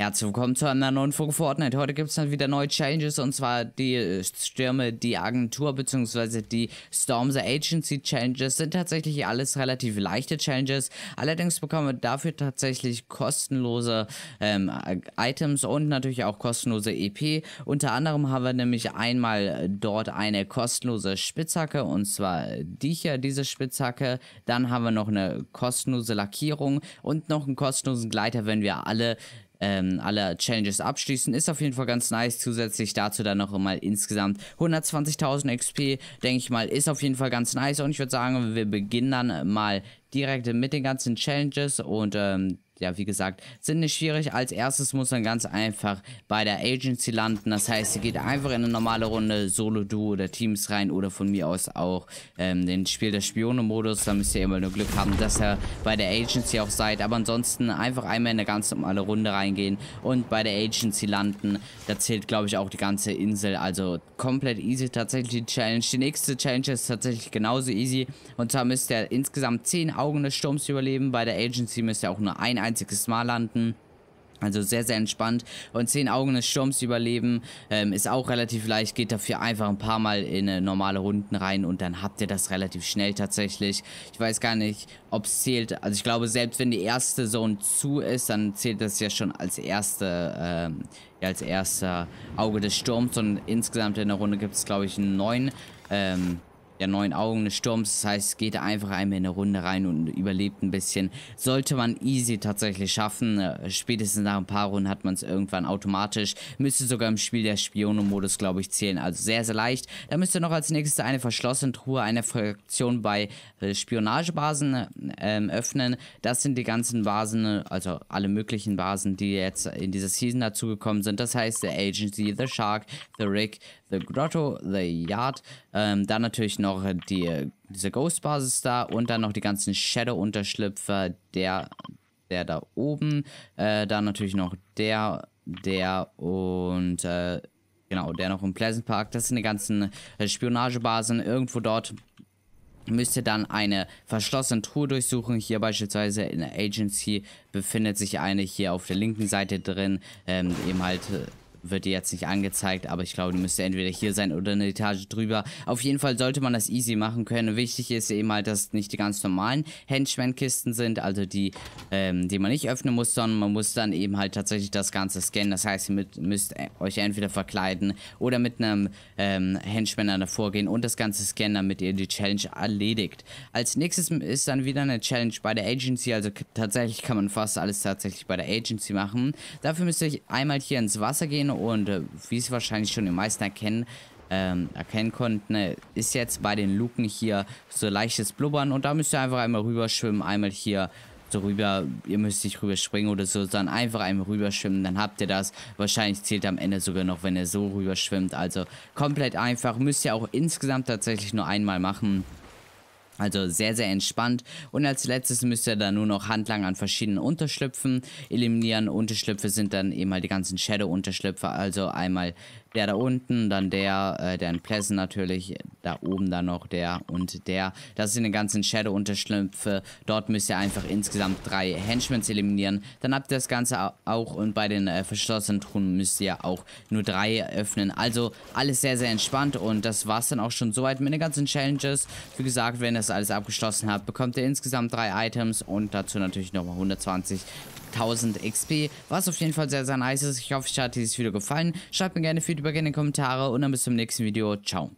Herzlich willkommen zu einer neuen Folge Fortnite. Heute gibt es dann wieder neue Challenges und zwar die äh, Stürme, die Agentur bzw. die Storm the Agency Challenges sind tatsächlich alles relativ leichte Challenges. Allerdings bekommen wir dafür tatsächlich kostenlose ähm, Items und natürlich auch kostenlose EP. Unter anderem haben wir nämlich einmal dort eine kostenlose Spitzhacke und zwar die hier, diese Spitzhacke. Dann haben wir noch eine kostenlose Lackierung und noch einen kostenlosen Gleiter, wenn wir alle ähm, alle Challenges abschließen. Ist auf jeden Fall ganz nice. Zusätzlich dazu dann noch mal insgesamt 120.000 XP, denke ich mal, ist auf jeden Fall ganz nice. Und ich würde sagen, wir beginnen dann mal direkt mit den ganzen Challenges und ähm, ja, wie gesagt, sind nicht schwierig. Als erstes muss man ganz einfach bei der Agency landen. Das heißt, ihr geht einfach in eine normale Runde Solo, Duo oder Teams rein oder von mir aus auch ähm, den Spiel der Spione-Modus. Da müsst ihr immer nur Glück haben, dass ihr bei der Agency auch seid. Aber ansonsten einfach einmal in eine ganz normale Runde reingehen und bei der Agency landen. Da zählt, glaube ich, auch die ganze Insel. Also komplett easy tatsächlich die Challenge. Die nächste Challenge ist tatsächlich genauso easy. Und zwar müsst ihr insgesamt 10 Augen des Sturms überleben. Bei der Agency müsst ihr auch nur ein einziges Mal landen. Also sehr, sehr entspannt. Und 10 Augen des Sturms überleben ähm, ist auch relativ leicht. Geht dafür einfach ein paar Mal in äh, normale Runden rein und dann habt ihr das relativ schnell tatsächlich. Ich weiß gar nicht, ob es zählt. Also ich glaube, selbst wenn die erste Zone zu ist, dann zählt das ja schon als erste, ähm, ja, als erster Auge des Sturms. Und insgesamt in der Runde gibt es, glaube ich, neun. Ähm, der neun Augen des Sturms. Das heißt, geht einfach einmal in eine Runde rein und überlebt ein bisschen. Sollte man easy tatsächlich schaffen. Äh, spätestens nach ein paar Runden hat man es irgendwann automatisch. Müsste sogar im Spiel der Spione-Modus, glaube ich, zählen. Also sehr, sehr leicht. Da ihr noch als nächstes eine verschlossene Truhe einer Fraktion bei äh, Spionagebasen ähm, öffnen. Das sind die ganzen Basen, also alle möglichen Basen, die jetzt in dieser Season dazugekommen sind. Das heißt The Agency, The Shark, The Rick, The Grotto, The Yard, ähm, dann natürlich noch die, diese Ghost-Basis da und dann noch die ganzen Shadow-Unterschlüpfer, der, der da oben, äh, dann natürlich noch der, der und äh, genau, der noch im Pleasant Park. Das sind die ganzen äh, Spionagebasen irgendwo dort müsst ihr dann eine verschlossene Truhe durchsuchen. Hier beispielsweise in der Agency befindet sich eine hier auf der linken Seite drin, ähm, eben halt äh, wird dir jetzt nicht angezeigt, aber ich glaube, die müsste entweder hier sein oder eine Etage drüber. Auf jeden Fall sollte man das easy machen können. Wichtig ist eben halt, dass es nicht die ganz normalen Henchman-Kisten sind, also die, ähm, die man nicht öffnen muss, sondern man muss dann eben halt tatsächlich das Ganze scannen. Das heißt, ihr mit, müsst euch entweder verkleiden oder mit einem ähm, Henchman davor gehen und das Ganze scannen, damit ihr die Challenge erledigt. Als nächstes ist dann wieder eine Challenge bei der Agency, also tatsächlich kann man fast alles tatsächlich bei der Agency machen. Dafür müsst ihr einmal hier ins Wasser gehen und äh, wie Sie wahrscheinlich schon die meisten erkennen, ähm, erkennen konnten, äh, ist jetzt bei den Luken hier so leichtes Blubbern und da müsst ihr einfach einmal rüberschwimmen, einmal hier so rüber, ihr müsst nicht rüberspringen oder so, sondern einfach einmal rüberschwimmen, dann habt ihr das. Wahrscheinlich zählt am Ende sogar noch, wenn ihr so rüberschwimmt, also komplett einfach, müsst ihr auch insgesamt tatsächlich nur einmal machen. Also sehr, sehr entspannt. Und als letztes müsst ihr dann nur noch handlang an verschiedenen Unterschlüpfen eliminieren. Unterschlüpfe sind dann eben mal halt die ganzen Shadow-Unterschlüpfe. Also einmal der da unten, dann der, äh, der in Pleasant natürlich, da oben dann noch der und der. Das sind die ganzen Shadow-Unterschlümpfe. Dort müsst ihr einfach insgesamt drei Henchmans eliminieren. Dann habt ihr das Ganze auch und bei den äh, verschlossenen Truhen müsst ihr auch nur drei öffnen. Also alles sehr, sehr entspannt und das war es dann auch schon soweit mit den ganzen Challenges. Wie gesagt, wenn ihr das alles abgeschlossen habt, bekommt ihr insgesamt drei Items und dazu natürlich nochmal 120 1000 XP, was auf jeden Fall sehr, sehr nice ist. Ich hoffe, euch hat dieses Video gefallen. Schreibt mir gerne Feedback in die Kommentare und dann bis zum nächsten Video. Ciao.